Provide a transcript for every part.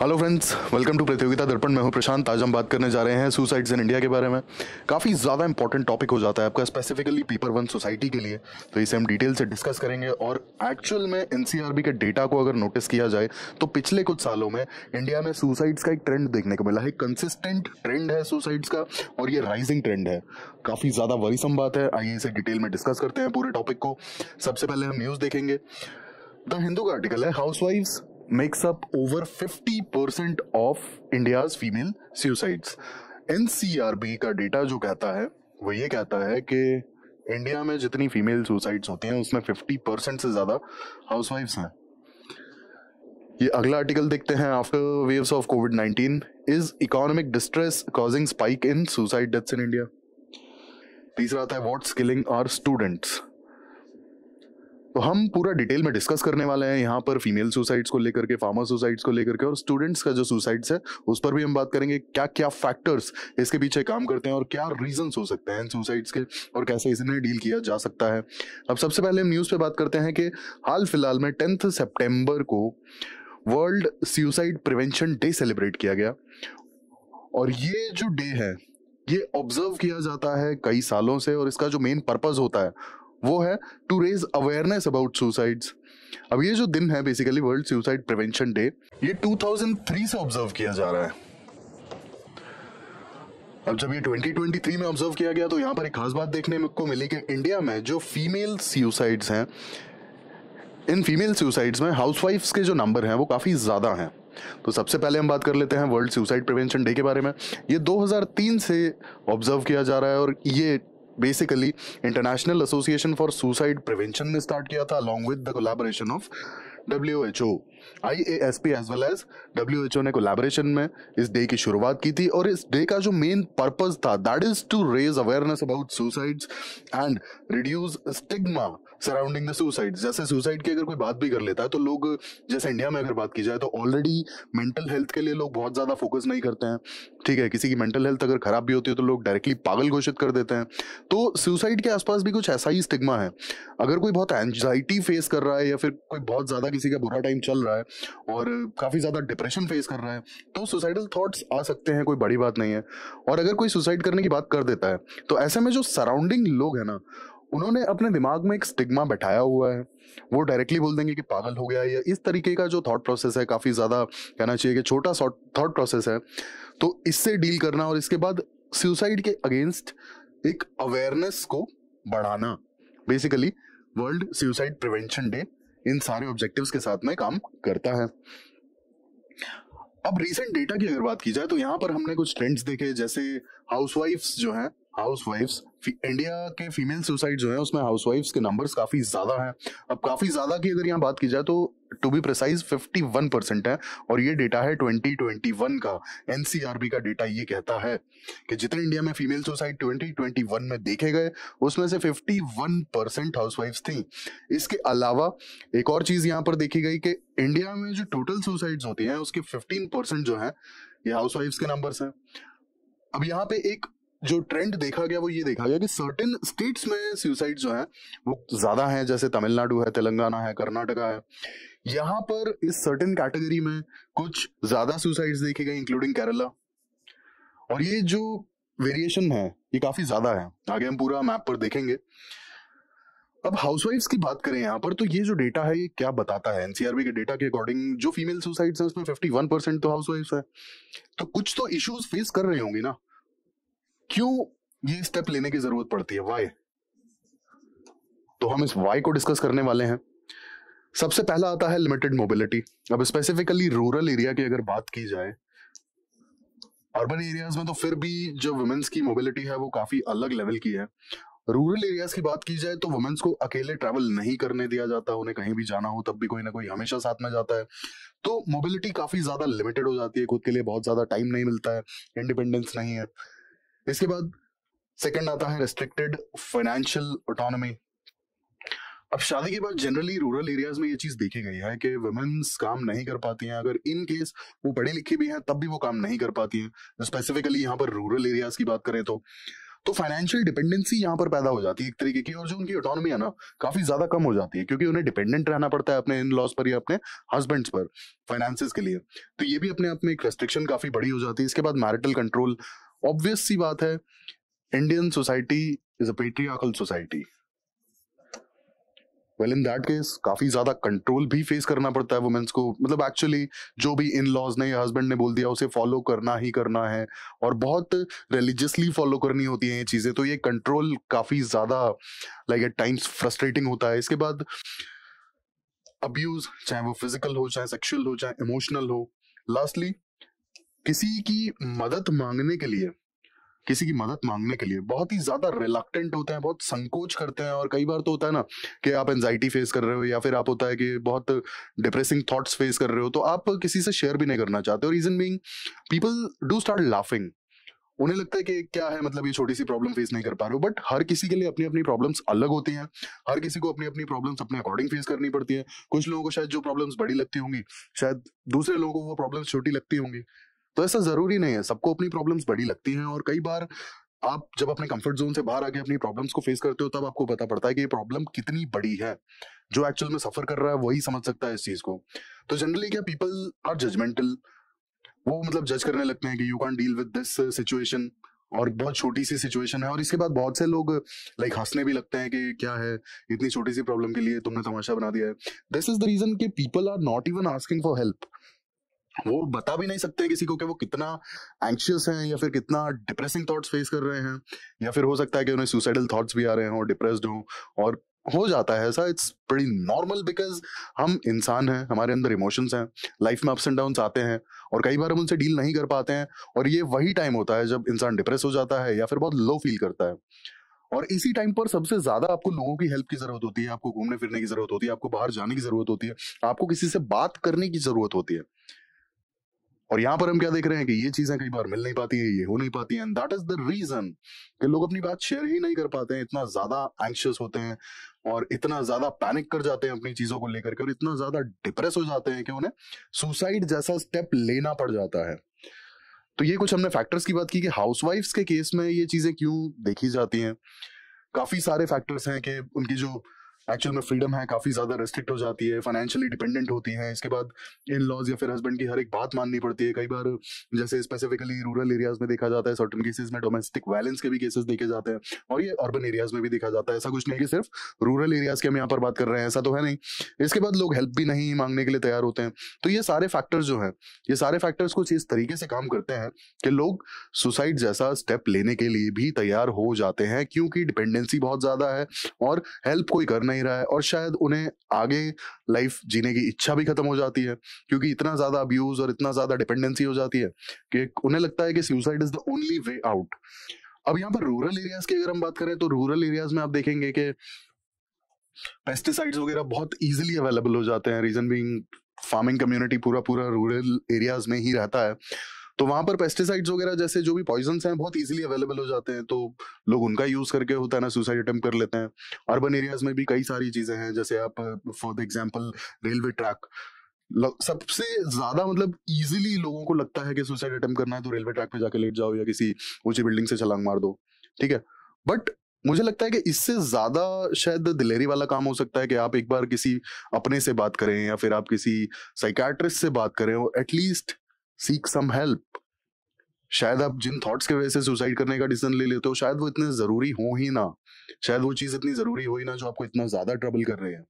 hello friends welcome to प्रतियोगिता दर्पण मैं हूं प्रशांत आज हम बात करने जा रहे हैं सुसाइड्स इन इंडिया के बारे में काफ़ी ज़्यादा इंपॉर्टेंट टॉपिक हो जाता है आपका स्पेसिफिकली पेपर वन सोसाइटी के लिए तो इसे हम डिटेल से डिस्कस करेंगे और एक्चुअल में एन के डेटा को अगर नोटिस किया जाए तो पिछले कुछ सालों में इंडिया में सुसाइड्स का एक ट्रेंड देखने को मिला है कंसिस्टेंट ट्रेंड है सुसाइड्स का और ये राइजिंग ट्रेंड है काफ़ी ज़्यादा वरीसम बात है आइए इसे डिटेल में डिस्कस करते हैं पूरे टॉपिक को सबसे पहले हम न्यूज़ देखेंगे द हिंदू का आर्टिकल है house makes up over 50% of India's female suicides NCRB का डेटा जो कहता है वो ये कहता है कि इंडिया में जितनी फीमेल सुसाइड्स होती हैं उसमें 50 परसेंट से ज़्यादा हाउसवाइफ्स हैं ये अगला आर्टिकल देखते हैं after waves of COVID 19 is economic distress causing spike in suicide deaths in India तीसरा आता है व्हाट्स किलिंग आर स्टूडेंट्स तो हम पूरा डिटेल में डिस्कस करने वाले हैं यहाँ पर फीमेल सुसाइड्स को लेकर के फार्मर सुसाइड्स को लेकर के और स्टूडेंट्स का जो सुसाइड्स है उस पर भी हम बात करेंगे क्या क्या फैक्टर्स इसके पीछे काम करते हैं और क्या रीजंस हो सकते हैं सुसाइड्स के और कैसे इसमें डील किया जा सकता है अब सबसे पहले हम न्यूज़ पे बात करते हैं कि हाल फिलहाल में टेंथ सेप्टेम्बर को World Suicide Prevention Day celebrate किया गया और ये जो डे है ये ऑब्जर्व किया जाता है कई सालों से और इसका जो मेन पर्पज होता है वो है to raise awareness about suicides अब ये जो दिन है basically World Suicide Prevention Day ये 2003 से ऑब्जर्व किया जा रहा है अब जब ये 2023 में ऑब्जर्व किया गया तो यहाँ पर एक खास बात देखने को मिली कि इंडिया में जो फीमेल सुसाइड्स हैं इन फीमेल सुसाइड्स में हाउसवाइफ्स के जो नंबर हैं वो काफ़ी ज़्यादा हैं तो सबसे पहले हम बात कर लेते हैं वर्ल्ड सुसाइड प्रिवेंशन डे के बारे में ये 2003 से ऑब्जर्व किया जा रहा है और ये basically International Association for Suicide Prevention ने स्टार्ट किया था along with the collaboration of W H O I A S P as well as W H O ने कोलाबोरेशन में इस डे की शुरुआत की थी और इस डे का जो मेन पर्पज था that is to raise awareness about suicides and reduce stigma surrounding the suicide जैसे सुसाइड की अगर कोई बात भी कर लेता है तो लोग जैसे इंडिया में अगर बात की जाए तो ऑलरेडी मेंटल हेल्थ के लिए लोग बहुत ज़्यादा फोकस नहीं करते हैं ठीक है किसी की मेंटल हेल्थ अगर ख़राब भी होती है तो लोग डायरेक्टली पागल घोषित कर देते हैं तो सुसाइड के आसपास भी कुछ ऐसा ही स्टिग्मा है अगर कोई बहुत एंजाइटी फेस कर रहा है या फिर कोई बहुत ज़्यादा किसी का बुरा टाइम चल रहा है और काफ़ी ज़्यादा डिप्रेशन फेस कर रहा है तो सुसाइडल थाट्स आ सकते हैं कोई बड़ी बात नहीं है और अगर कोई सुसाइड करने की बात कर देता है तो ऐसे में जो सराउंडिंग लोग हैं ना उन्होंने अपने दिमाग में एक स्टिग्मा बैठाया हुआ है वो डायरेक्टली बोल देंगे कि पागल हो गया या इस तरीके का जो थॉट प्रोसेस है काफ़ी ज़्यादा कहना चाहिए कि छोटा थॉट प्रोसेस है तो इससे डील करना और इसके बाद सुसाइड के अगेंस्ट एक अवेयरनेस को बढ़ाना basically World Suicide Prevention Day इन सारे ऑब्जेक्टिव्स के साथ में काम करता है अब रीसेंट डेटा की अगर बात की जाए तो यहाँ पर हमने कुछ ट्रेंड्स देखे जैसे हाउसवाइफ्स जो हैं हाउसवाइफ्स इंडिया के फीमेल सुसाइड जो है उसमें हाउसवाइफ्स के नंबर्स काफी ज्यादा हैं अब काफी ज्यादा की अगर यहाँ बात की जाए तो टू बी प्रिसाइज 51 परसेंट है और ये डेटा है 2021 का एनसीआरबी का डेटा ये कहता है कि जितने इंडिया में फीमेल सुसाइड 2021 में देखे गए उसमें से 51 परसेंट हाउसवाइफ्स थी इसके अलावा एक और चीज यहाँ पर देखी गई कि इंडिया में जो टोटल सुसाइड्स होती हैं उसके 15 परसेंट जो है ये हाउसवाइफ्स के नंबर्स हैं अब यहाँ पे एक जो ट्रेंड देखा गया वो ये देखा गया कि सर्टेन स्टेट्स में सुसाइड जो है वो ज्यादा है जैसे तमिलनाडु है तेलंगाना है कर्नाटका है यहाँ पर इस सर्टेन कैटेगरी में कुछ ज्यादा सुसाइड्स देखे गए इंक्लूडिंग केरला और ये जो वेरिएशन है ये काफी ज्यादा है आगे हम पूरा मैप पर देखेंगे अब हाउसवाइफ्स की बात करें यहाँ पर तो ये जो डेटा है ये क्या बताता है एनसीआरबी के डेटा के अकॉर्डिंग जो फीमेल सुसाइड्स है उसमें 51 परसेंट तो हाउसवाइफ्स है तो कुछ तो इश्यूज फेस कर रहे होंगे ना क्यों ये स्टेप लेने की जरूरत पड़ती है वाई तो हम इस वाई को डिस्कस करने वाले हैं सबसे पहला आता है लिमिटेड मोबिलिटी अब स्पेसिफिकली रूरल एरिया की अगर बात की जाए अर्बन एरियाज में तो फिर भी जो वुमेन्स की मोबिलिटी है वो काफी अलग लेवल की है रूरल एरियाज की बात की जाए तो वुमेन्स को अकेले ट्रैवल नहीं करने दिया जाता उन्हें कहीं भी जाना हो तब भी कोई ना कोई हमेशा साथ में जाता है तो मोबिलिटी काफी ज्यादा लिमिटेड हो जाती है खुद के लिए बहुत ज्यादा टाइम नहीं मिलता है इंडिपेंडेंस नहीं है इसके बाद सेकंड आता है रेस्ट्रिक्टेड फाइनेंशियल ऑटोनॉमी अब शादी के बाद जनरली रूरल एरियाज में ये चीज देखी गई है कि वुमेन्स काम नहीं कर पाती हैं अगर इन केस वो पढ़ी लिखी भी हैं तब भी वो काम नहीं कर पाती हैं स्पेसिफिकली तो यहाँ पर रूरल एरियाज की बात करें तो तो फाइनेंशियल डिपेंडेंसी यहाँ पर पैदा हो जाती है एक तरीके की और जो उनकी ऑटोनॉमी है ना काफी ज्यादा कम हो जाती है क्योंकि उन्हें डिपेंडेंट रहना पड़ता है अपने इन लॉज पर या अपने हस्बैंड्स पर फाइनेंसिस के लिए तो ये भी अपने आप में एक रेस्ट्रिक्शन काफी बड़ी हो जाती है इसके बाद मैरिटल कंट्रोल ऑब्वियस सी बात है Indian society is a patriarchal society well in that case काफी ज्यादा कंट्रोल भी फेस करना पड़ता है वुमेन्स को मतलब एक्चुअली जो भी इन लॉज ने या हस्बैंड ने बोल दिया उसे फॉलो करना ही करना है और बहुत रिलीजियसली फॉलो करनी होती है ये चीजें तो ये कंट्रोल काफी ज्यादा लाइक एट टाइम्स फ्रस्ट्रेटिंग होता है इसके बाद अब्यूज चाहे वो फिजिकल हो चाहे सेक्शुअल हो चाहे इमोशनल हो लास्टली किसी की मदद मांगने के लिए किसी की मदद मांगने के लिए बहुत ही ज्यादा रिलक्टेंट होते हैं बहुत संकोच करते हैं और कई बार तो होता है ना कि आप एनजाइटी फेस कर रहे हो या फिर आप होता है कि बहुत डिप्रेसिंग थॉट्स फेस कर रहे हो तो आप किसी से शेयर भी नहीं करना चाहते और reason being people do start laughing उन्हें लगता है कि क्या है मतलब ये छोटी सी प्रॉब्लम फेस नहीं कर पा रहे हो बट हर किसी के लिए अपनी अपनी प्रॉब्लम्स अलग होती हैं हर किसी को अपनी अपनी प्रॉब्लम्स अपने अकॉर्डिंग फेस करनी पड़ती है कुछ लोगों को शायद जो प्रॉब्लम्स बड़ी लगती होंगी शायद दूसरे लोगों को वो प्रॉब्लम्स छोटी लगती होंगी तो ऐसा जरूरी नहीं है सबको अपनी प्रॉब्लम्स बड़ी लगती हैं और कई बार आप जब अपने कंफर्ट जोन से बाहर आके अपनी प्रॉब्लम्स को फेस करते हो तब आपको पता पड़ता है कि ये प्रॉब्लम कितनी बड़ी है जो एक्चुअल में सफर कर रहा है वही समझ सकता है इस चीज को तो जनरली क्या पीपल आर जजमेंटल वो मतलब जज करने लगते हैं कि you can deal with this situation और बहुत छोटी सी सिचुएशन है और इसके बाद बहुत से लोग लाइक हंसने भी लगते हैं कि क्या है इतनी छोटी सी प्रॉब्लम के लिए तुमने तमाशा बना दिया है दिस इज द रीजन कि people are not even asking for help वो बता भी नहीं सकते किसी को कि वो कितना एंक्शियस हैं या फिर कितना डिप्रेसिंग थॉट्स फेस कर रहे हैं या फिर हो सकता है कि उन्हें सुसाइडल थॉट्स भी आ रहे और डिप्रेस्ड हों और हो जाता है ऐसा इट्स बड़ी नॉर्मल बिकॉज हम इंसान हैं हमारे अंदर इमोशंस हैं लाइफ में अप्स एंड डाउन आते हैं और कई बार हम उनसे डील नहीं कर पाते हैं और ये वही टाइम होता है जब इंसान डिप्रेस हो जाता है या फिर बहुत लो फील करता है और इसी टाइम पर सबसे ज्यादा आपको लोगों की हेल्प की जरूरत होती है आपको घूमने फिरने की जरूरत होती है आपको बाहर जाने की जरूरत होती है आपको किसी से बात करने की जरूरत होती है और यहाँ पर हम क्या देख रहे हैं कि ये चीजें कई बार मिल नहीं पाती है ये हो नहीं पाती है and that is the reason कि लोग अपनी बात शेयर ही नहीं कर पाते हैं इतना ज्यादा एंशियस होते हैं और इतना ज्यादा पैनिक कर जाते हैं अपनी चीजों को लेकर के और इतना ज्यादा डिप्रेस हो जाते हैं कि उन्हें सुसाइड जैसा स्टेप लेना पड़ जाता है तो ये कुछ हमने फैक्टर्स की बात की कि हाउसवाइफ्स के केस में ये चीजें क्यों देखी जाती हैं काफी सारे फैक्टर्स हैं कि उनकी जो एक्चुअल में फ्रीडम है काफ़ी ज़्यादा रेस्ट्रिक्ट हो जाती है फाइनेंशियली डिपेंडेंट होती हैं इसके बाद इन लॉज या फिर हस्बैंड की हर एक बात माननी पड़ती है कई बार जैसे स्पेसिफिकली रूरल एरियाज में देखा जाता है सर्टन केसेज में डोमेस्टिक वायलेंस के भी केसेस देखे जाते हैं और ये अर्बन एरियाज में भी देखा जाता है ऐसा कुछ नहीं कि सिर्फ रूरल एरियाज की हम यहाँ पर बात कर रहे हैं ऐसा तो है नहीं इसके बाद लोग हेल्प भी नहीं मांगने के लिए तैयार होते हैं तो ये सारे फैक्टर्स जो है ये सारे फैक्टर्स कुछ इस तरीके से काम करते हैं कि लोग सुसाइड जैसा स्टेप लेने के लिए भी तैयार हो जाते हैं क्योंकि डिपेंडेंसी बहुत ज़्यादा है और हेल्प कोई करना नहीं रहा है और शायद उन्हें आगे लाइफ जीने की इच्छा भी खत्म हो जाती है क्योंकि इतना ज्यादा अब्यूज और इतना ज्यादा डिपेंडेंसी हो जाती है कि उन्हें लगता है कि suicide is the only way out अब यहाँ पर रूरल एरियाज की अगर हम बात करें तो रूरल एरियाज में आप देखेंगे कि पेस्टिसाइड्स वगैरह बहुत इजीली अवेलेबल हो जाते हैं रीजन बींग फार्मिंग कम्युनिटी पूरा पूरा रूरल एरियाज में ही रहता है तो वहां पर पेस्टिसाइड्स वगैरह जैसे जो भी पॉइजन हैं बहुत इजीली अवेलेबल हो जाते हैं तो लोग उनका यूज करके होता है ना सुसाइड अटेम्प्ट कर लेते हैं अर्बन एरियाज में भी कई सारी चीजें हैं जैसे आप for the example railway track सबसे ज्यादा मतलब इजीली लोगों को लगता है कि सुसाइड अटेम्प्ट करना है तो रेलवे ट्रैक पे जाके लेट जाओ या किसी ऊंची बिल्डिंग से छलांग मार दो ठीक है बट मुझे लगता है कि इससे ज्यादा शायद दिलेरी वाला काम हो सकता है कि आप एक बार किसी अपने से बात करें या फिर आप किसी साइकैट्रिस्ट से बात करें और एटलीस्ट सीक सम हेल्प शायद आप जिन थॉट्स के वजह से सुसाइड करने का डिसीजन ले लेते हो शायद वो इतने जरूरी हो ही ना शायद वो चीज इतनी जरूरी हो ही ना जो आपको इतना ज्यादा ट्रबल कर रहे हैं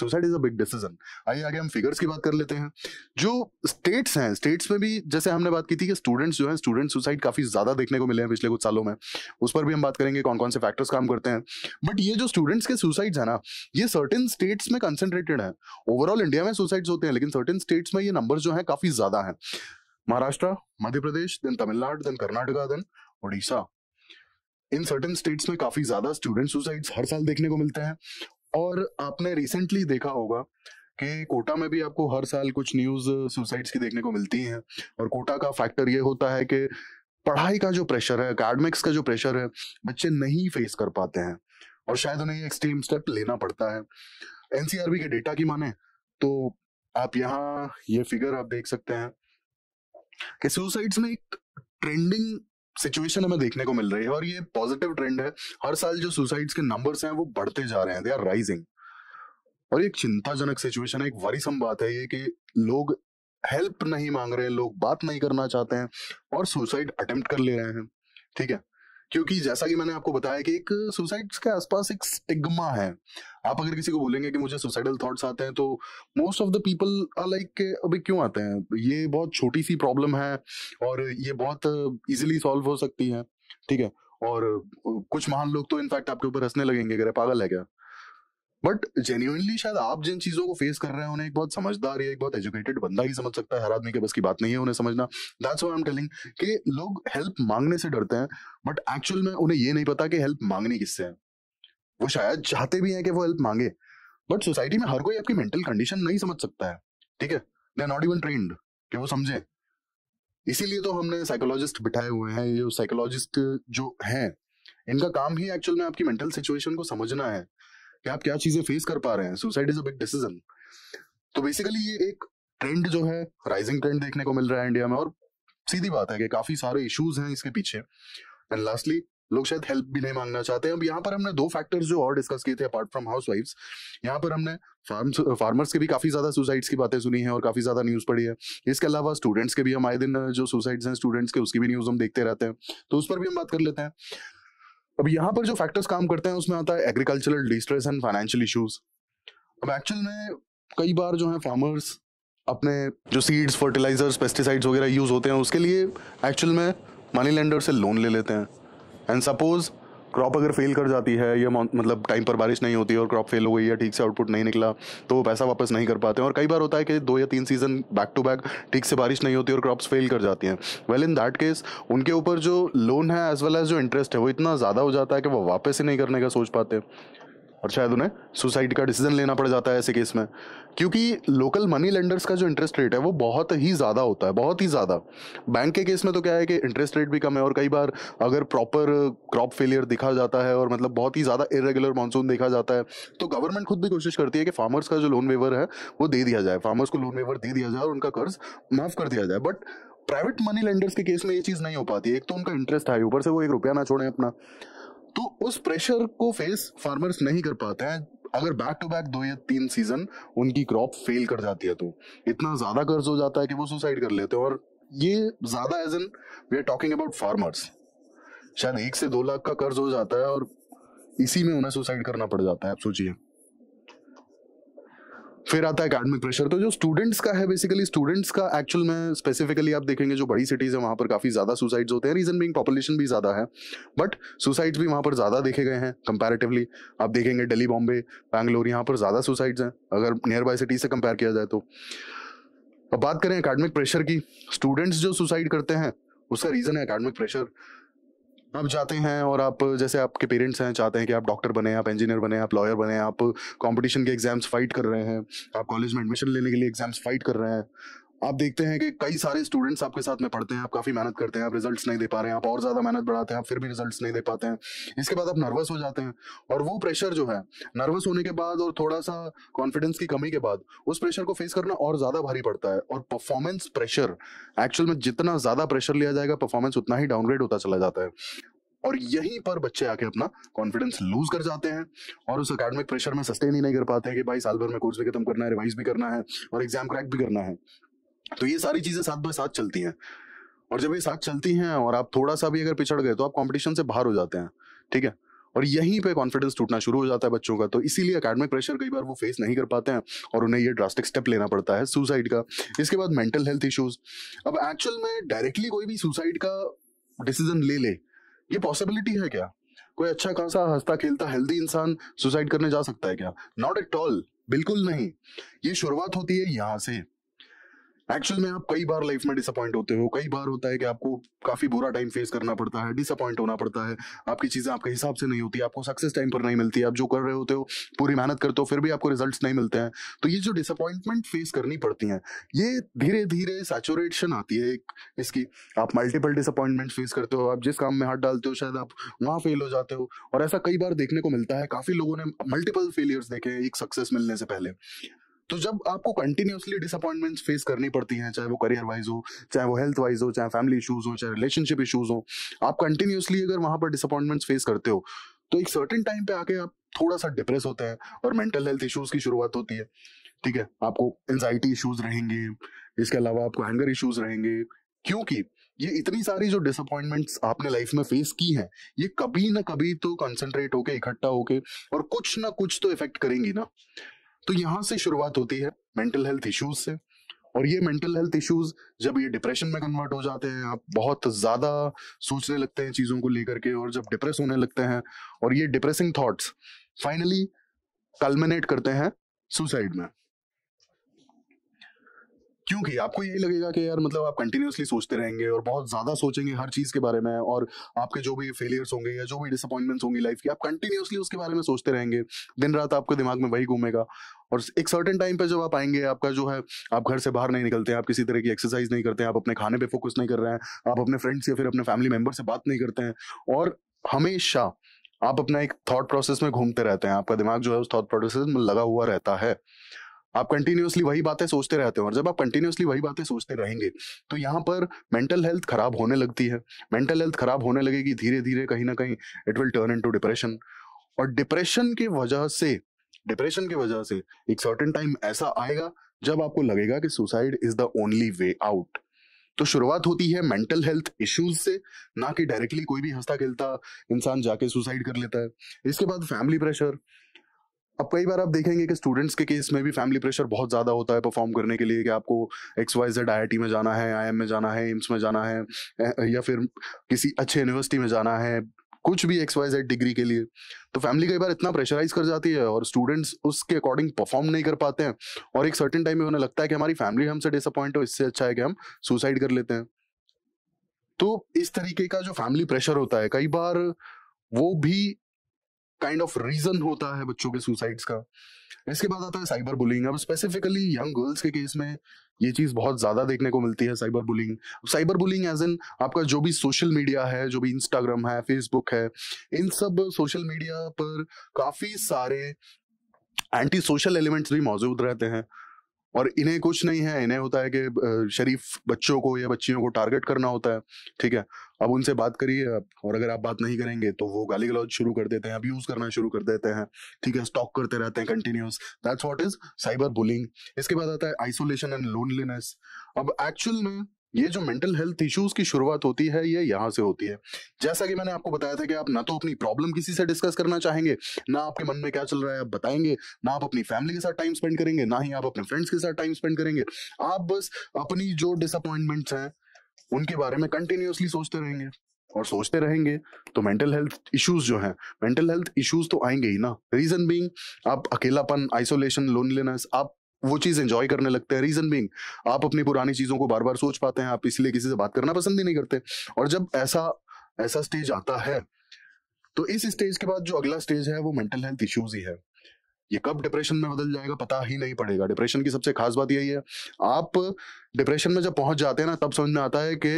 suicide is a big decision आइए आगे हम फिगर्स की बात कर लेते हैं जो स्टेट्स हैं स्टेट्स में भी जैसे हमने बात की थी कि स्टूडेंट्स जो हैं स्टूडेंट सुसाइड काफी ज्यादा देखने को मिले हैं पिछले कुछ सालों में उस पर भी हम बात करेंगे कौन कौन से फैक्टर्स काम करते हैं बट ये जो स्टूडेंट्स के सुसाइड्स है ना ये सर्टन स्टेट्स में कंसेंट्रेटेड है ओवरऑल इंडिया में सुसाइड्स होते हैं लेकिन सर्टन स्टेट्स में ये नंबर जो है काफी ज्यादा है Maharashtra Madhya Pradesh then Tamil Nadu then Karnataka then Orissa इन सर्टन स्टेट्स में काफी ज्यादा स्टूडेंट सुसाइड्स हर साल देखने को मिलते हैं और आपने रिसेंटली देखा होगा कि कोटा में भी आपको हर साल कुछ न्यूज सुसाइड्स की देखने को मिलती हैं और कोटा का फैक्टर ये होता है कि पढ़ाई का जो प्रेशर है अकेडमिक्स का जो प्रेशर है बच्चे नहीं फेस कर पाते हैं और शायद उन्हें एक्सट्रीम स्टेप लेना पड़ता है एनसीआरबी के डेटा की माने तो आप यहाँ ये फिगर आप देख सकते हैं कि सुसाइड्स में एक ट्रेंडिंग सिचुएशन हमें देखने को मिल रही है और ये पॉजिटिव ट्रेंड है हर साल जो सुसाइड्स के नंबर्स हैं वो बढ़ते जा रहे हैं दे आर राइजिंग और एक चिंताजनक सिचुएशन है एक वरीसम बात है ये कि लोग हेल्प नहीं मांग रहे हैं लोग बात नहीं करना चाहते हैं और सुसाइड अटेम्प्ट कर ले रहे हैं ठीक है क्योंकि जैसा कि मैंने आपको बताया कि एक सुसाइड के आसपास एक स्टिग्मा है आप अगर किसी को बोलेंगे कि मुझे सुसाइडल थॉट्स आते हैं तो most of the people are like अभी क्यों आते हैं ये बहुत छोटी सी प्रॉब्लम है और ये बहुत इजीली सॉल्व हो सकती है ठीक है और कुछ महान लोग तो इनफैक्ट आपके ऊपर हंसने लगेंगे अगर पागल है क्या बट जेन्यूनली शायद आप जिन चीज़ों को फेस कर रहे हैं उन्हें एक बहुत समझदार या एक बहुत एजुकेटेड बंदा ही समझ सकता है हर आदमी के बस की बात नहीं है उन्हें समझना दैट्स आई एम टेलिंग कि लोग हेल्प मांगने से डरते हैं बट एक्चुअल में उन्हें ये नहीं पता कि हेल्प मांगनी किससे है वो शायद चाहते भी हैं कि वो हेल्प मांगे बट सोसाइटी में हर कोई आपकी मेंटल कंडीशन नहीं समझ सकता है ठीक है they are not even trained कि वो समझे इसीलिए तो हमने साइकोलॉजिस्ट बिठाए हुए हैं ये साइकोलॉजिस्ट जो हैं इनका काम ही एक्चुअल में आपकी मेंटल सिचुएशन को समझना है कि आप क्या चीजें फेस कर पा रहे हैं suicide is a big decision तो बेसिकली ये एक ट्रेंड जो है राइजिंग ट्रेंड देखने को मिल रहा है इंडिया में और सीधी बात है कि काफी सारे इश्यूज हैं इसके पीछे एंड लास्टली लोग शायद हेल्प भी नहीं मांगना चाहते हैं अब यहाँ पर हमने दो फैक्टर्स जो और डिस्कस किए थे अपार्ट फ्रॉम हाउस वाइफ्स यहाँ पर हमने फार्म्स फार्मर्स के भी काफ़ी ज़्यादा सुसाइड्स की बातें सुनी है और काफ़ी ज़्यादा न्यूज़ पड़ी है इसके अलावा स्टूडेंट्स के भी हम आए दिन जो सुसाइड्स हैं स्टूडेंट्स के उसकी भी न्यूज़ हम देखते रहते हैं तो उस पर भी हम बात कर लेते हैं अब यहाँ पर जो फैक्टर्स काम करते हैं उसमें आता है agricultural distress and financial issues अब एक्चुअल में कई बार जो है फार्मर्स अपने जो सीड्स फर्टिलाइजर्स पेस्टिसाइड्स वगैरह यूज़ होते हैं उसके लिए एक्चुअल में मनी लेंडर से लोन ले लेते हैं एंड सपोज क्रॉप अगर फेल कर जाती है या मतलब टाइम पर बारिश नहीं होती और क्रॉप फेल हो गई या ठीक से आउटपुट नहीं निकला तो वो पैसा वापस नहीं कर पाते हैं और कई बार होता है कि दो या तीन सीजन बैक टू बैक ठीक से बारिश नहीं होती और क्रॉप्स फेल कर जाती हैं वेल इन दैट केस उनके ऊपर जो लोन है एज वेल एज जो इंटरेस्ट है वो इतना ज़्यादा हो जाता है कि वो वापस ही नहीं करने का सोच पाते और शायद उन्हें सुसाइड का डिसीजन लेना पड़ जाता है ऐसे केस में क्योंकि लोकल मनी लेंडर्स का जो इंटरेस्ट रेट है वो बहुत ही ज़्यादा होता है बहुत ही ज़्यादा बैंक के केस में तो क्या है कि इंटरेस्ट रेट भी कम है और कई बार अगर प्रॉपर क्रॉप फेलियर दिखा जाता है और मतलब बहुत ही ज़्यादा इरेगुलर मानसून देखा जाता है तो गवर्नमेंट खुद भी कोशिश करती है कि फार्मर्स का जो लोन वेवर है वो दे दिया जाए फार्मर्स को लोन वेवर दे दिया जाए और उनका कर्ज माफ़ कर दिया जाए बट प्राइवेट मनी लेंडर्स के केस में ये चीज़ नहीं हो पाती एक तो उनका इंटरेस्ट हाई ऊपर से वो एक रुपया ना छोड़ें अपना तो उस प्रेशर को फेस फार्मर्स नहीं कर पाते हैं अगर बैक टू बैक दो या तीन सीजन उनकी क्रॉप फेल कर जाती है तो इतना ज्यादा कर्ज हो जाता है कि वो सुसाइड कर लेते हैं और ये ज्यादा as an we are talking about farmers शायद एक से दो लाख का कर्ज हो जाता है और इसी में उन्हें सुसाइड करना पड़ जाता है आप सोचिए फिर आता है अकेडमिक प्रेशर तो जो स्टूडेंट्स का है बेसिकली स्टूडेंट्स का एक्चुअल में स्पेसिफिकली आप देखेंगे जो बड़ी सिटीज़ है वहाँ पर काफ़ी ज़्यादा सुसाइड्स होते हैं रीज़न बिंग पॉपुलेशन भी ज़्यादा है बट सुसाइड्स भी वहाँ पर ज़्यादा देखे गए हैं कंपेरेटिवली आप देखेंगे दिल्ली बॉम्बे बैंगलोर यहाँ पर ज़्यादा सुसाइड्स हैं अगर नियर बाई सिटीज़ से कंपेयर किया जाए तो अब बात करें अकेडमिक प्रेशर की स्टूडेंट्स जो सुसाइड करते हैं उसका रीज़न है अकेडमिक प्रेशर आप चाहते हैं और आप जैसे आपके पेरेंट्स हैं चाहते हैं कि आप डॉक्टर बने आप इंजीनियर बने आप लॉयर बने आप कंपटीशन के एग्जाम्स फाइट कर रहे हैं आप कॉलेज में एडमिशन लेने के लिए एग्जाम्स फाइट कर रहे हैं आप देखते हैं कि कई सारे स्टूडेंट्स आपके साथ में पढ़ते हैं आप काफ़ी मेहनत करते हैं आप रिजल्ट नहीं दे पा रहे हैं आप और ज़्यादा मेहनत बढ़ाते हैं आप फिर भी रिजल्ट नहीं दे पाते हैं इसके बाद आप नर्वस हो जाते हैं और वो प्रेशर जो है नर्वस होने के बाद और थोड़ा सा कॉन्फिडेंस की कमी के बाद उस प्रेशर को फेस करना और ज़्यादा भारी पड़ता है और परफॉर्मेंस प्रेशर एक्चुअल में जितना ज़्यादा प्रेशर लिया जाएगा परफॉर्मेंस उतना ही डाउनग्रेड होता चला जाता है और यहीं पर बच्चे आके अपना कॉन्फिडेंस लूज कर जाते हैं और उस अकेडमिक प्रेशर में सस्टेन ही नहीं कर पाते हैं कि भाई साल भर में कोर्स भी खत्म करना है रिवाइज भी करना है और एग्जाम क्रैक भी करना है तो ये सारी चीजें साथ बाय साथ चलती हैं और जब ये साथ चलती हैं और आप थोड़ा सा भी अगर पिछड़ गए तो आप कंपटीशन से बाहर हो जाते हैं ठीक है और यहीं पे कॉन्फिडेंस टूटना शुरू हो जाता है बच्चों का तो इसीलिए अकेडमिक प्रेशर कई बार वो फेस नहीं कर पाते हैं और उन्हें ये ड्रास्टिक स्टेप लेना पड़ता है सुसाइड का इसके बाद मेंटल हेल्थ इश्यूज अब एक्चुअल में डायरेक्टली कोई भी सुसाइड का डिसीजन ले ले ये पॉसिबिलिटी है क्या कोई अच्छा खासा हंसता खेलता हेल्दी इंसान सुसाइड करने जा सकता है क्या नॉट एट ऑल बिल्कुल नहीं ये शुरुआत होती है यहाँ से एक्चुअल में आप कई बार लाइफ में डिसअपॉइंट होते हो कई बार होता है कि आपको काफी बुरा टाइम फेस करना पड़ता है डिसअपॉइंट होना पड़ता है आपकी चीजें आपके हिसाब से नहीं होती आपको सक्सेस टाइम पर नहीं मिलती आप जो कर रहे होते हो पूरी मेहनत करते हो फिर भी आपको रिजल्ट नहीं मिलते हैं तो ये जो डिसअपॉइंटमेंट फेस करनी पड़ती है ये धीरे धीरे सैचुरेशन आती है एक इसकी आप मल्टीपल डिसअपॉइंटमेंट फेस करते हो आप जिस काम में हाथ डालते हो शायद आप वहाँ फेल हो जाते हो और ऐसा कई बार देखने को मिलता है काफी लोगों ने मल्टीपल फेलियर्स देखे एक सक्सेस मिलने से पहले तो जब आपको कंटिन्यूसली डिसअपॉइंटमेंट्स फेस करनी पड़ती हैं चाहे वो करियर वाइज हो चाहे वो हेल्थ वाइज हो चाहे फैमिली इशूज हो चाहे रिलेशनशिप इशूज हो आप कंटिन्यूसली अगर वहां पर डिसअपॉइंटमेंट्स फेस करते हो तो एक सर्टेन टाइम पे आके आप थोड़ा सा डिप्रेस होते हैं और मेंटल हेल्थ इशूज की शुरुआत होती है ठीक है आपको एनजाइटी इशूज रहेंगे इसके अलावा आपको एंगर इशूज रहेंगे क्योंकि ये इतनी सारी जो डिसअपॉइंटमेंट्स आपने लाइफ में फेस की हैं ये कभी ना कभी तो कंसंट्रेट होके इकट्ठा होके और कुछ ना कुछ तो इफेक्ट करेंगी ना तो यहाँ से शुरुआत होती है मेंटल हेल्थ इश्यूज से और ये मेंटल हेल्थ इश्यूज जब ये डिप्रेशन में कन्वर्ट हो जाते हैं आप बहुत ज़्यादा सोचने लगते हैं चीज़ों को लेकर के और जब डिप्रेस होने लगते हैं और ये डिप्रेसिंग थॉट्स फाइनली कल्मिनेट करते हैं सुसाइड में क्योंकि आपको यही लगेगा कि यार मतलब आप कंटिन्यूसली सोचते रहेंगे और बहुत ज्यादा सोचेंगे हर चीज के बारे में और आपके जो भी फेलियर्स होंगे या जो भी डिसअपॉइंटमेंट्स होंगी लाइफ की आप कंटिन्यूसली उसके बारे में सोचते रहेंगे दिन रात आपके दिमाग में वही घूमेगा और एक सर्टेन टाइम पर जब आप आएंगे आपका जो है आप घर से बाहर नहीं निकलते हैं आप किसी तरह की एक्सरसाइज नहीं करते हैं आप अपने खाने पर फोकस नहीं कर रहे हैं आप अपने फ्रेंड्स या फिर अपने फैमिली मेंबर से बात नहीं करते हैं और हमेशा आप अपना एक थॉट प्रोसेस में घूमते रहते हैं आपका दिमाग जो है उस थॉट प्रोसेस में लगा हुआ रहता है आप कंटिन्यूअसली वही बातें सोचते रहते हो और जब आप कंटिन्यूअसली वही बातें सोचते रहेंगे तो यहाँ पर मेंटल हेल्थ खराब होने लगती है मेंटल हेल्थ खराब होने लगेगी धीरे धीरे कहीं ना कहीं it will turn into depression और डिप्रेशन की वजह से डिप्रेशन की वजह से एक सर्टेन टाइम ऐसा आएगा जब आपको लगेगा कि suicide is the only way out तो शुरुआत होती है मेंटल हेल्थ इश्यूज से ना कि डायरेक्टली कोई भी हंसता खेलता इंसान जाके सुसाइड कर लेता है इसके बाद फैमिली प्रेशर अब कई बार आप देखेंगे कि स्टूडेंट्स के केस में भी फैमिली प्रेशर बहुत ज़्यादा होता है परफॉर्म करने के लिए कि आपको एक्स वाई जेड आई में जाना है आई में जाना है एम्स में जाना है या फिर किसी अच्छे यूनिवर्सिटी में जाना है कुछ भी एक्स वाई जेड डिग्री के लिए तो फैमिली कई बार इतना प्रेशराइज कर जाती है और स्टूडेंट्स उसके अकॉर्डिंग परफॉर्म नहीं कर पाते हैं और एक सर्टन टाइम में उन्हें लगता है कि हमारी फैमिली हमसे डिसअपॉइंट हो इससे अच्छा है कि हम सुसाइड कर लेते हैं तो इस तरीके का जो फैमिली प्रेशर होता है कई बार वो भी काइंड ऑफ रीजन होता है बच्चों के सुसाइड्स का इसके बाद आता है साइबर बुलिंग अब स्पेसिफिकली यंग गर्ल्स के केस में ये चीज बहुत ज्यादा देखने को मिलती है cyber bullying cyber bullying as in आपका जो भी सोशल मीडिया है जो भी इंस्टाग्राम है फेसबुक है इन सब सोशल मीडिया पर काफी सारे एंटी सोशल एलिमेंट्स भी मौजूद रहते हैं और इन्हें कुछ नहीं है इन्हें होता है कि शरीफ बच्चों को या बच्चियों को टारगेट करना होता है ठीक है अब उनसे बात करिए आप और अगर आप बात नहीं करेंगे तो वो गाली गलौज शुरू कर देते हैं अब यूज करना शुरू कर देते हैं ठीक है स्टॉक करते रहते हैं continuous that's what is cyber bullying इसके बाद आता है आइसोलेशन एंड लोनलीनेस अब एक्चुअल में ये जो मेंटल हेल्थ इश्यूज की शुरुआत होती है ये यहाँ से होती है जैसा कि मैंने आपको बताया था कि आप ना तो अपनी प्रॉब्लम किसी से डिस्कस करना चाहेंगे ना आपके मन में क्या चल रहा है आप बताएंगे ना आप अपनी फैमिली के साथ टाइम स्पेंड करेंगे ना ही आप अपने फ्रेंड्स के साथ टाइम स्पेंड करेंगे आप बस अपनी जो डिसअपॉइंटमेंट्स हैं उनके बारे में कंटिन्यूसली सोचते रहेंगे और सोचते रहेंगे तो मेंटल हेल्थ इश्यूज जो हैं मेंटल हेल्थ इश्यूज तो आएंगे ही ना रीजन बीइंग आप अकेलापन आइसोलेशन लोनलीनेस आप वो चीज एंजॉय करने लगते हैं रीजन बींग आप अपनी पुरानी चीजों को बार बार सोच पाते हैं आप इसलिए किसी से बात करना पसंद ही नहीं करते और जब ऐसा ऐसा स्टेज आता है तो इस स्टेज के बाद जो अगला स्टेज है वो मेंटल हेल्थ इश्यूज ही है ये कब डिप्रेशन में बदल जाएगा पता ही नहीं पड़ेगा डिप्रेशन की सबसे खास बात यही है आप डिप्रेशन में जब पहुंच जाते हैं ना तब समझ में आता है कि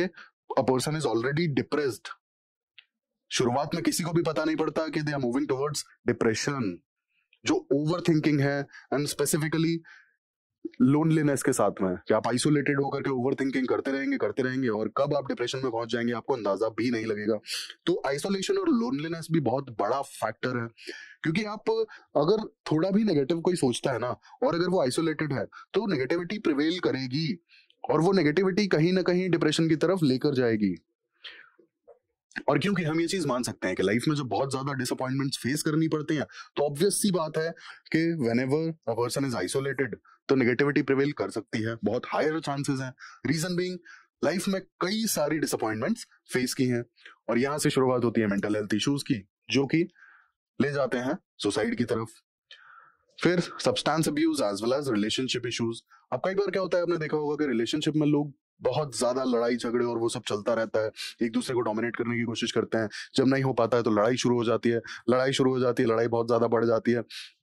a person is already depressed शुरुआत में किसी को भी पता नहीं पड़ता कि they are moving towards depression जो ओवर थिंकिंग है एंड स्पेसिफिकली लोनलीनेस के साथ में कि आप आइसोलेटेड होकर के ओवर थिंकिंग करते रहेंगे करते रहेंगे और कब आप डिप्रेशन में पहुंच जाएंगे आपको अंदाजा भी नहीं लगेगा तो आइसोलेशन और लोनलीनेस भी बहुत बड़ा फैक्टर है क्योंकि आप अगर थोड़ा भी नेगेटिव कोई सोचता है ना और अगर वो आइसोलेटेड है तो नेगेटिविटी प्रिवेल करेगी और वो नेगेटिविटी कहीं ना कहीं डिप्रेशन की तरफ लेकर जाएगी और क्योंकि हम ये चीज मान सकते हैं कि लाइफ में जो बहुत ज्यादा डिसअपॉइंटमेंट्स फेस करनी पड़ती हैं तो ऑब्वियस सी बात है कि whenever a person is isolated तो नेगेटिविटी प्रिवेल कर सकती है बहुत हायर चांसेस हैं रीजन बीइंग लाइफ में कई सारी डिसअपॉइंटमेंट्स फेस की हैं और यहाँ से शुरुआत होती है मेंटल हेल्थ इश्यूज की जो कि ले जाते हैं सुसाइड की तरफ फिर substance abuse as well as relationship issues अब कई बार क्या होता है आपने देखा होगा कि रिलेशनशिप में लोग बहुत ज्यादा लड़ाई झगड़े और वो सब चलता रहता है एक दूसरे को डोमिनेट करने की कोशिश करते हैं जब नहीं हो पाता है तो लड़ाई शुरू हो जाती है लड़ाई शुरू हो जाती है लड़ाई बहुत ज्यादा बढ़ जाती है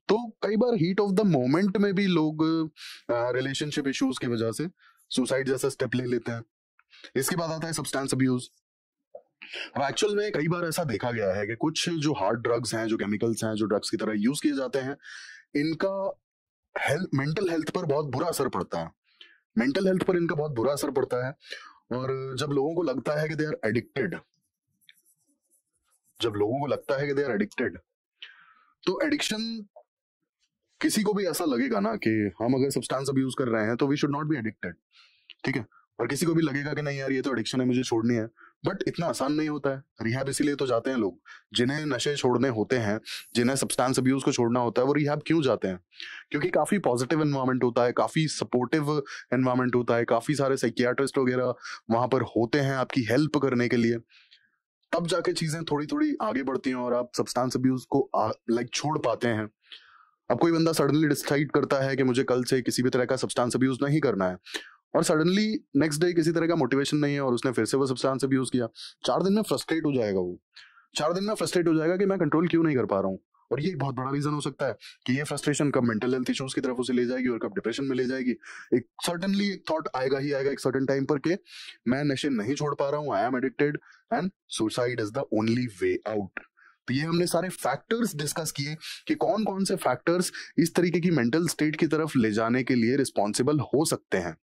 तो कई बार हीट ऑफ द मोमेंट में भी लोग रिलेशनशिप इश्यूज की वजह से सुसाइड जैसा स्टेप ले लेते हैं इसके बाद आता है सब्सटेंस अब्यूज अब एक्चुअल में कई बार ऐसा देखा गया है कि कुछ जो हार्ड ड्रग्स हैं जो केमिकल्स हैं जो ड्रग्स की तरह यूज किए जाते हैं इनका हेल्थ मेंटल हेल्थ पर बहुत बुरा असर पड़ता है मेंटल हेल्थ पर इनका बहुत बुरा असर पड़ता है और जब लोगों को लगता है कि दे आर एडिक्टेड जब लोगों को लगता है कि दे आर एडिक्टेड तो एडिक्शन किसी को भी ऐसा लगेगा ना कि हम अगर सब्सटेंस अब यूज कर रहे हैं तो we should not be addicted ठीक है और किसी को भी लगेगा कि नहीं यार ये तो एडिक्शन है मुझे छोड़नी है बट इतना आसान नहीं होता है रिहैब इसीलिए तो जाते हैं लोग जिन्हें नशे छोड़ने होते हैं जिन्हें सब्सटेंस अब्यूज को छोड़ना होता है वो रिहैब क्यों जाते हैं क्योंकि काफ़ी पॉजिटिव इन्वायरमेंट होता है काफ़ी सपोर्टिव इन्वायरमेंट होता है काफ़ी सारे साइकियाट्रिस्ट वगैरह वहां पर होते हैं आपकी हेल्प करने के लिए तब जाके चीज़ें थोड़ी थोड़ी आगे बढ़ती हैं और आप सब्सटेंस अब्यूज को लाइक छोड़ पाते हैं अब कोई बंदा सडनली डिसाइड करता है कि मुझे कल से किसी भी तरह का सब्सटेंस अब्यूज नहीं करना है और सडनली नेक्स्ट डे किसी तरह का मोटिवेशन नहीं है और उसने फिर से वो सब्सटेंस अब्यूज किया चार दिन में फ्रस्ट्रेट हो जाएगा वो चार दिन में फ्रस्ट्रेट हो जाएगा कि मैं कंट्रोल क्यों नहीं कर पा रहा हूँ और ये एक बहुत बड़ा रीजन हो सकता है कि ये फ्रस्ट्रेशन कब मेंटल हेल्थ इश्यूज की तरफ उसे ले जाएगी और कब डिप्रेशन में ले जाएगी एक सर्टनली एक थॉट आएगा ही आएगा एक सर्टन टाइम पर के मैं नशे नहीं छोड़ पा रहा हूँ I am addicted and suicide is the only way out तो ये हमने सारे फैक्टर्स डिस्कस किए कि कौन कौन से फैक्टर्स इस तरीके की मेंटल स्टेट की तरफ ले जाने के लिए रिस्पॉन्सिबल हो सकते हैं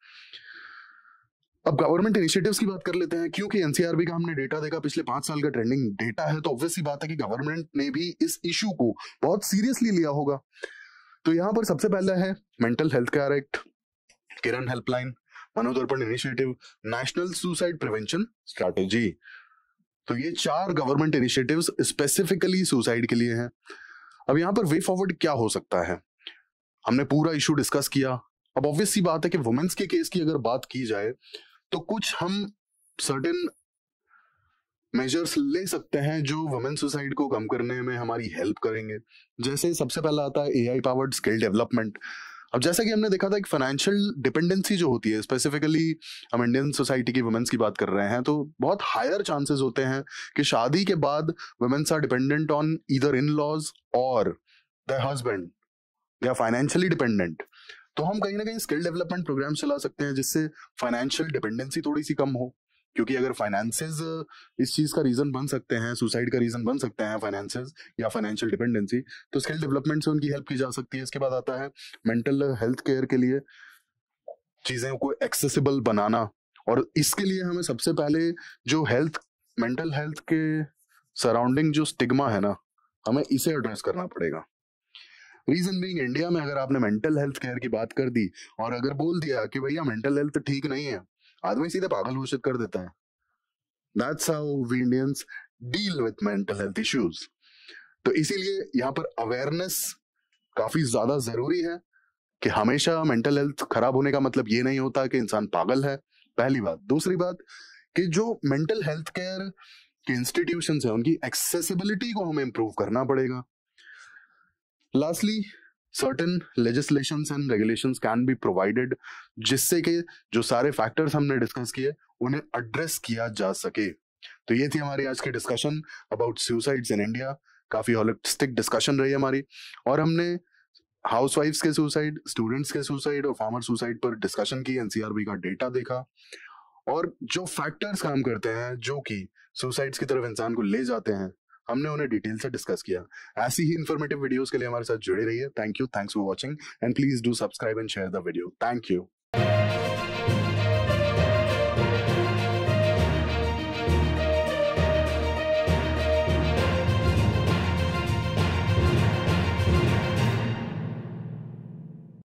अब गवर्नमेंट इनिशिएटिव्स की बात कर लेते हैं क्योंकि एनसीआरबी का हमने डेटा देखा पिछले पांच साल का ट्रेंडिंग डेटा है तो ऑब्वियसली बात है कि गवर्नमेंट ने भी इस इशू को बहुत सीरियसली लिया होगा तो यहाँ पर सबसे पहला है Mental health Care Act Kiran helpline Manodarpan initiative National Suicide Prevention Strategy तो ये चार गवर्नमेंट इनिशिएटिव्स स्पेसिफिकली सुसाइड के लिए हैं अब यहाँ पर वे फॉरवर्ड क्या हो सकता है हमने पूरा इशू डिस्कस किया अब ऑब्वियस सी बात है कि वुमेन्स के केस की अगर बात की जाए तो कुछ हम सर्टेन मेजर्स ले सकते हैं जो वुमेन सुसाइड को कम करने में हमारी हेल्प करेंगे जैसे सबसे पहला आता है एआई पावर्ड स्किल डेवलपमेंट अब जैसा कि हमने देखा था कि फाइनेंशियल डिपेंडेंसी जो होती है स्पेसिफिकली हम इंडियन सोसाइटी की वुमेंस की बात कर रहे हैं तो बहुत हायर चांसेस होते हैं कि शादी के बाद वुमेंस आर डिपेंडेंट ऑन इधर इन लॉज और द हस्बैंड या फाइनेंशियली डिपेंडेंट तो हम कहीं ना कहीं स्किल डेवलपमेंट प्रोग्राम चला सकते हैं जिससे फाइनेंशियल डिपेंडेंसी थोड़ी सी कम हो क्योंकि अगर फाइनेंसेज इस चीज का रीजन बन सकते हैं सुसाइड का रीजन बन सकते हैं फाइनेंसेज या फाइनेंशियल डिपेंडेंसी तो स्किल डेवलपमेंट से उनकी हेल्प की जा सकती है इसके बाद आता है मेंटल हेल्थ केयर के लिए चीजें को एक्सेसिबल बनाना और इसके लिए हमें सबसे पहले जो हेल्थ मेंटल हेल्थ के सराउंडिंग जो स्टिग्मा है ना हमें इसे एड्रेस करना पड़ेगा रीजन बीइंग इंडिया में अगर आपने मेंटल हेल्थ केयर की बात कर दी और अगर बोल दिया कि भैया मेंटल हेल्थ ठीक नहीं है आदमी सीधे पागल घोषित कर देता है that's how we Indians deal with mental health issues तो इसीलिए यहाँ पर अवेयरनेस काफी ज्यादा जरूरी है कि हमेशा मेंटल हेल्थ खराब होने का मतलब ये नहीं होता कि इंसान पागल है पहली बात दूसरी बात कि जो मेंटल हेल्थ केयर के इंस्टीट्यूशन है उनकी एक्सेसिबिलिटी को हमें इंप्रूव करना पड़ेगा lastly certain legislation and regulation can be provided जिससे कि जो सारे फैक्टर्स हमने डिस्कस किए उन्हें एड्रेस किया जा सके तो ये थी हमारी आज की discussion about suicides in India काफी होलिस्टिक डिस्कशन रही हमारी और हमने हाउस वाइफ्स के सुसाइड स्टूडेंट्स के सुसाइड और फार्मर सुसाइड पर डिस्कशन की एनसीआरबी का डेटा देखा और जो फैक्टर्स काम करते हैं जो कि सुसाइड्स की तरफ इंसान को ले जाते हैं हमने उन्हें डिटेल से डिस्कस किया ऐसी ही इन्फॉर्मेटिव वीडियोस के लिए हमारे साथ जुड़े रहिए thank you thanks for watching and please do subscribe and share the video thank you